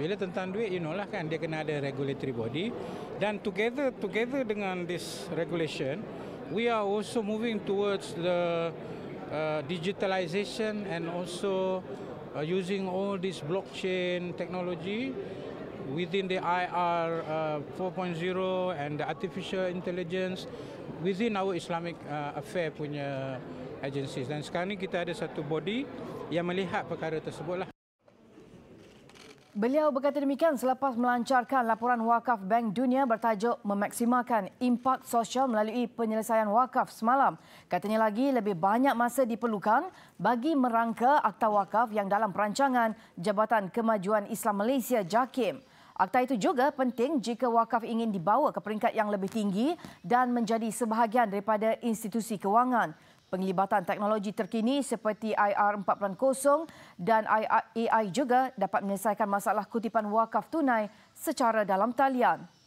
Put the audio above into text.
bila tentang duit you know lah kan dia kena ada regulatory body dan together together dengan this regulation we are also moving towards the uh, digitalization and also uh, using all this blockchain technology within the IR uh, 4.0 and the artificial intelligence within our Islamic uh, affair punya agencies dan sekarang ni kita ada satu body yang melihat perkara tersebut lah. Beliau berkata demikian selepas melancarkan laporan wakaf Bank Dunia bertajuk memaksimalkan impak sosial melalui penyelesaian wakaf semalam. Katanya lagi lebih banyak masa diperlukan bagi merangka akta wakaf yang dalam perancangan Jabatan Kemajuan Islam Malaysia JAKIM. Akta itu juga penting jika wakaf ingin dibawa ke peringkat yang lebih tinggi dan menjadi sebahagian daripada institusi kewangan. Penglibatan teknologi terkini seperti IR 4.0 dan AI juga dapat menyelesaikan masalah kutipan wakaf tunai secara dalam talian.